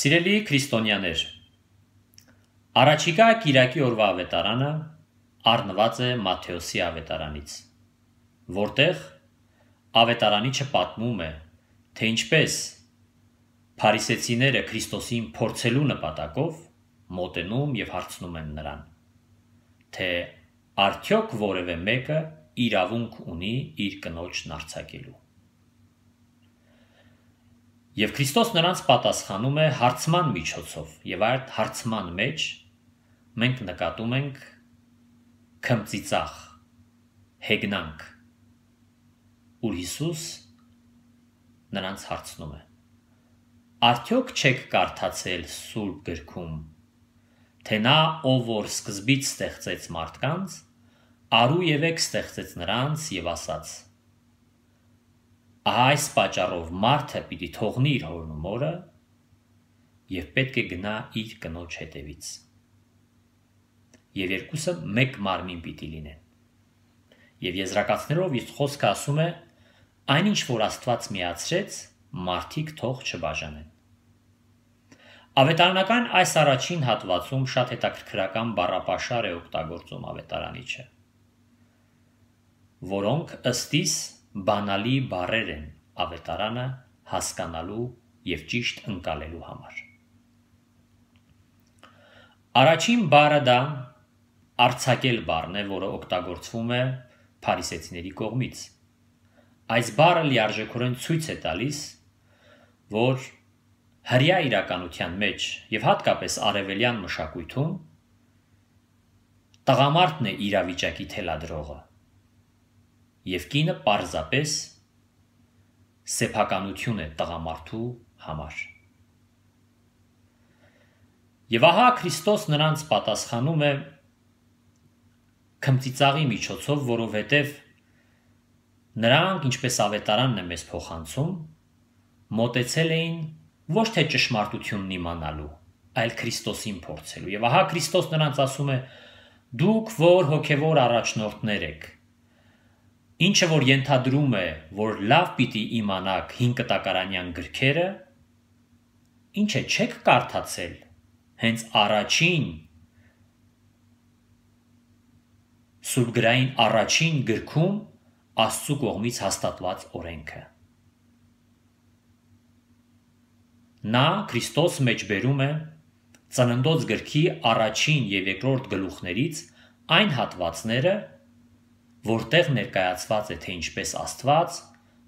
Սիրելի քրիստոնյաներ, առաջիկա Կիրակի օրվա ավետարանը առնված է Մատթեոսի ավետարանից, որտեղ ավետարանիչը պատմում է, թե ինչպես Փարիսեցիները Քրիստոսին փորձելու նպատակով մոտենում եւ հարցնում են նրան, թե արդյոք որևէ մեկը իրավունք ունի իր կնոջն արցակելու։ Եվ Քրիստոս նրանց պատասխանում է հարցման միջոցով, եւ այդ հարցման մեջ մենք նկատում ենք քմծիծաղ, հեգնանք, ուր Հիսուս նրանց հարցնում է. Արդյոք չեք կարդացել Սուրբ գրքում, թե նա, ով որ սկզբից ստեղծեց մարդկանց, արու եւ եկ ստեղծեց նրանց եւ ասաց. Այս պատճառով մարդը պիտի թողնի իր հորնումորը եւ պետք է գնա իր կնոջ հետևից։ Եվ երկուսը մեկ մարմին պիտի լինեն։ Եվ եզրակացներով իսկ խոսքը ասում է. այնինչ որ Աստված միացրեց, մարդիկ թող չբաժանեն։ Ավետարանական այս առաջին հատվածում շատ հետաքրքրական բառապաշար է օգտագործում ավետարանիչը, որոնք ըստիս բանալի բարեր են ավետարանը հասկանալու եւ ճիշտ ընկալելու համար։ Առաջին բառը դա արցակել բառն է, որը օգտագործվում է փարիսեցիների կողմից։ Այս բառը լիարժեքորեն ցույց է տալիս, որ հрья իրականության մեջ եւ հատկապես արևելյան մշակույթում տղամարդն է իրավիճակի թելադրողը եւ կինը պարզապես սեփականություն է տղամարդու համար։ Եվ ահա Քրիստոս նրանց պատասխանում է քմծիծաղի միջոցով, որովհետև նրանք, ինչպես ավետարանն է մեզ փոխանցում, մտեցել էին ոչ թե ճշմարտությունն իմանալու, այլ Քրիստոսին փորձելու։ Եվ ահա Քրիստոս նրանց ասում է. Դուք որ հոգևոր առաջնորդներ եք, ինչը որ ենթադրում է, որ լավ պիտի իմանաք հին կտակարանյան գրքերը, ինչ է չեք կարդացել, հենց առաջին սուրգրային առաջին գրքում աստծու կողմից հաստատված օրենքը։ Նա Քրիստոս մեջբերում է ծննդոց գրքի առաջին եւ երկրորդ գլուխներից այն հատվածները, որտեղ ներկայացված է թե ինչպես Աստված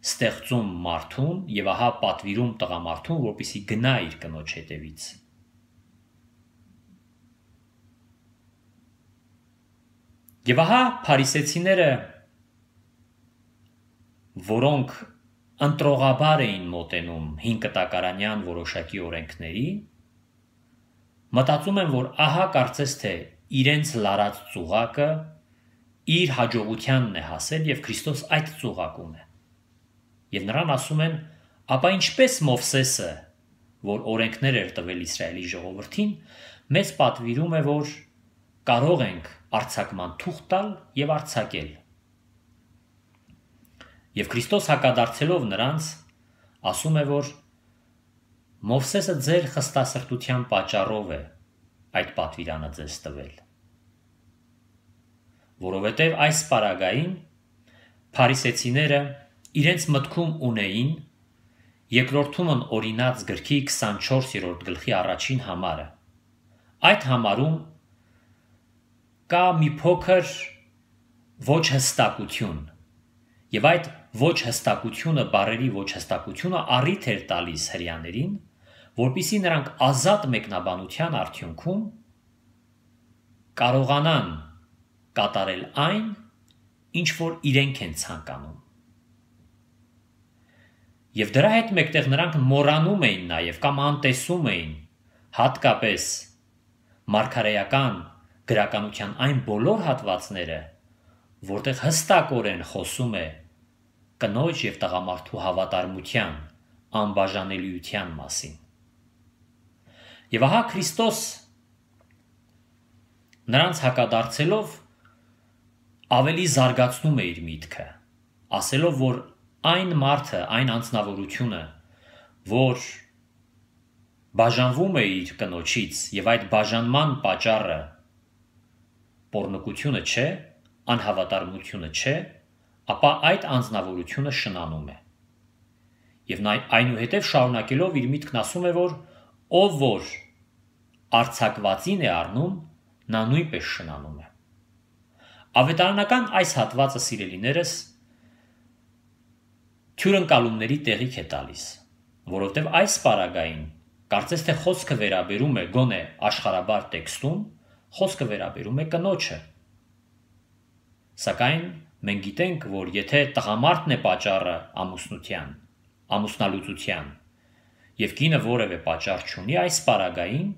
ստեղծում մարդուն եւ ահա պատվիրում տղամարդուն, որպիսի գնա իր կնոջ հետևից։ Եվ ահա փարիսեցիները, որոնք ընտրողաբար էին մոտենում 5 կտակարանյան որոշակի օրենքների, մտածում են, որ ահա կարծես թե իրենց լարած ծուղակը իր հաջողությանն է հասել եւ Քրիստոս այդ ծուղակում է։ Եվ նրան ասում են, ապա ինչպես Մովսեսը, որ օրենքներ էր տվել Իսրայելի ժողովրդին, մեզ պատվիրում է, որ կարող ենք արցակման թուղթ տալ եւ արցակել։ Եվ Քրիստոս հակադարձելով նրանց, ասում է, որ Մովսեսը ձեր խստասրտության պատճառով է այդ պատվիրանը ձեզ տվել որովհետև այս պարագային փարիսեցիները իրենց մտքում ունեին երկրորդումն օրինած գրքի 24-րդ գլխի առաջին համարը։ Այդ համարում կա մի փոքր ոչ հստակություն։ Եվ այդ ոչ հստակությունը, բարերի ոչ հստակությունը առիթ էր տալիս հрьяաներին, որpիսի նրանք ազատ մեկնաբանության արդյունքում կարողանան կատարել այն, ինչ որ իրենք են ցանկանում։ Եվ դրա հետ մեկտեղ նրանք մոռանում էին նաև կամ անտեսում էին հատկապես մարգարեական գրականության այն բոլոր հատվածները, որտեղ հստակորեն խոսում է կնոջ եւ տղամարդու հավատարմության, անբաժանելիության մասին։ Եվ ահա Քրիստոս նրանց հակադարձելով ավելի զարգացնում է իր միտքը, ասելով, որ այն մարդը, այն անձնավորությունը, որ բաժանվում է իր կնոջից եւ այդ բաժանման պատճառը pornokutune չէ, անհավատարմությունը չէ, ապա այդ անձնավորությունը շնանում է։ Եվ նա այնուհետև շարունակելով իր միտքն ասում է, որ ով որ արցակվածին է առնում, նա նույնպես շնանում է։ Ավետարանական այս հատվածը սիրելիներս թյուրընկալումների տեղիք է տալիս, որովհետև այս պարագային կարծես թե խոսքը վերաբերում է գոնե աշխարհաբար տեքստում, խոսքը վերաբերում է կնոջը։ Սակայն մենք գիտենք, որ եթե տղամարդն է պատճառը ամուսնության, ամուսնալուծության, եւ կինը որևէ պատճառ չունի այս պարագային,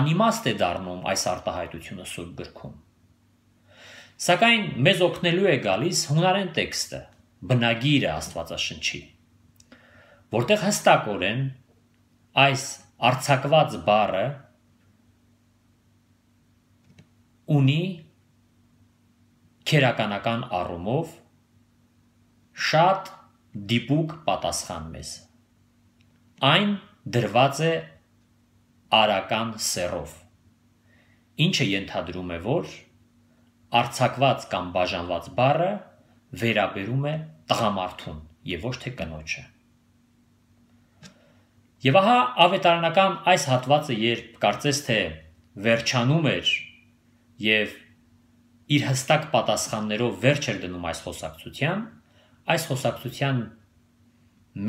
անիմաստ է դառնում այս արտահայտությունը սուրբ գրքում։ Սակայն մեզ օգնելու է գալիս հունարեն տեքստը, բնագիրը Աստվածաշնչի, որտեղ հստակորեն այս արցակված բառը ունի քերականական առումով շատ դիպուկ պատասխան մեզ։ Այն դրված է արական սերով։ Ինչը ենթադրում է, որ Արցակված կամ բաժանված բառը վերաբերում է տղամարդուն եւ ոչ թե կնոջը։ Եվ ահա ավետարանական այս հատվածը երբ կարծես թե վերջանում էր եւ իր հստակ պատասխաններով վերջ էր դնում այս խոսակցության, այս խոսակցության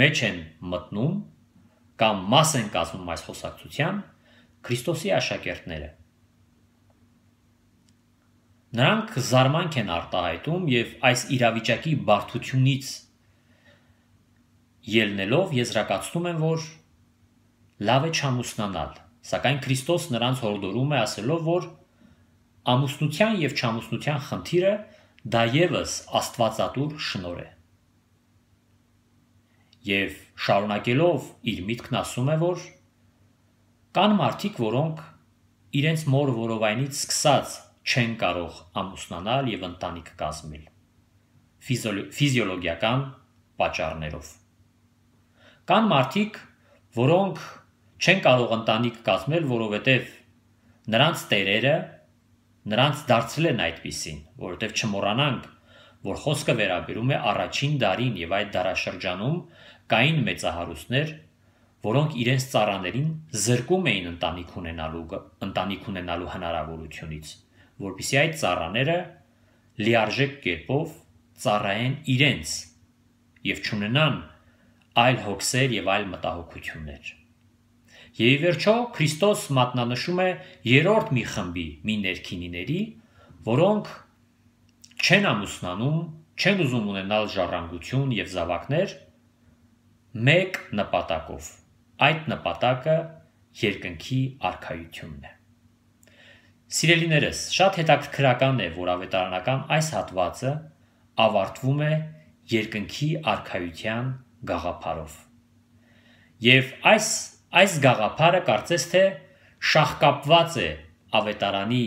մեջ են մտնում կամ մաս են կազմում այս խոսակցության Քրիստոսի աշակերտները Նրանք զարմանք են արտահայտում եւ այս իրավիճակի բարդությունից ելնելով եզրակացնում են, որ լավ է չամուսնանալ, սակայն Քրիստոս նրանց հորդորում է ասելով, որ ամուսնության եւ չամուսնության խնդիրը դա եւս աստվածատուր շնոր է։ Եվ շարունակելով իր միտքն ասում է, որ կան մարդիկ, որոնք իրենց մոր որովայնից սկսած չեն կարող ամուսնանալ եւ ընտանիք կազմել ֆիզիոլոգիական պատճառներով կան մարդիկ որոնք չեն կարող ընտանիք կազմել որովհետեւ նրանց տերերը նրանց դարձել են այդպիսին որովհետեւ չմոռանանք որ խոսքը վերաբերում է առաջին դարին եւ այդ դարաշրջանում կային մեծահարուստներ, որոնք իրենց ծառաներին զրկում էին ընտանիք ունենալու ընտանիք ունենալու հնարավորությունից որբիսի այդ ծառաները լիարժեք կերպով ծառայեն իրենց եւ ճանենան այլ հոգսեր եւ այլ մտահոգություններ։ Եվ վերջո Քրիստոս մատնանշում է երրորդ մի խմբի՝ մի ներքինիների, որոնք չեն ամուսնանում, չեն ուզում ունենալ ժառանգություն եւ զավակներ մեկ նպատակով։ Այդ նպատակը երկնքի արքայությունն է։ Սիրելիներս, շատ հետաքրքրական է, որ ավետարանական այս հատվածը ավարտվում է երկնքի արխայության գաղափարով։ Եվ այս այս գաղափարը կարծես թե շահկապված է ավետարանի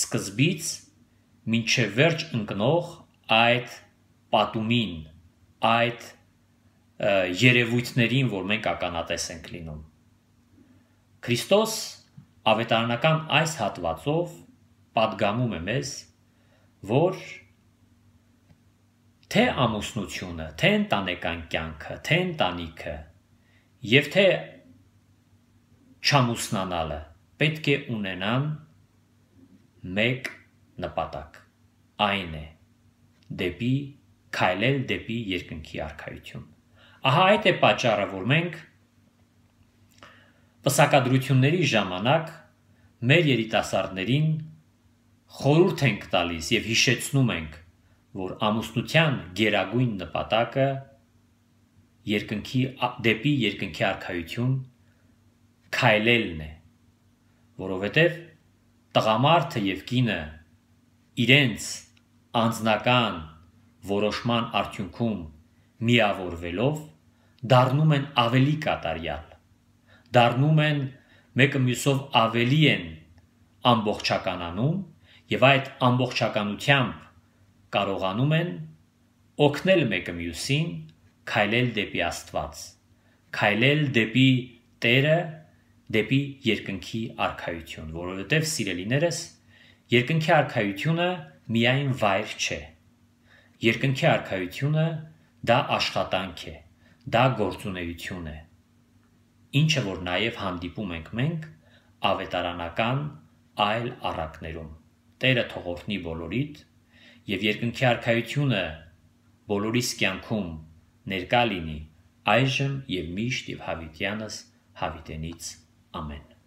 սկզբից մինչև վերջ ընկնող այդ պատումին, այդ երևույթներին, որ մենք ականատես ենք լինում։ Քրիստոս Ավետարանական այս հատվածով падգամում է մեզ, որ թե ամուսնությունը, թե ընտանեկան կյանքը, թե ընտանիքը եւ թե չամուսնանալը պետք է ունենան մեկ նպատակ։ Այն է դեպի քայլել դեպի երկնքի արքայություն։ Ահա այդ է պատճառը, որ մենք Պսակադրությունների ժամանակ մեր երիտասարդներին խորհուրդ ենք տալիս եւ հիշեցնում ենք, որ ամուսնության գերագույն նպատակը երկնքի դեպի երկնքի արքայություն քայլելն է, որովհետեւ տղամարդը եւ կինը իրենց անձնական որոշման արդյունքում միավորվելով դառնում են ավելի կատարյալ դառնում են մեկը մյուսով ավելի են ամբողջականանում եւ այդ ամբողջականությամբ կարողանում են օգնել մեկը մյուսին քայլել դեպի Աստված, քայլել դեպի Տերը, դեպի երկնքի արքայություն, որովհետև սիրելիներս, երկնքի արքայությունը միայն վայր չէ։ Երկնքի արքայությունը դա աշխատանք է, դա գործունեություն է, ինչը որ նաև հանդիպում ենք մենք ավետարանական այլ առակներում։ Տերը թողորտնի բոլորիդ եւ երկնքի արքայությունը բոլորիս կյանքում ներկա լինի այժմ եւ միշտ եւ հավիտյանս հավիտենից ամեն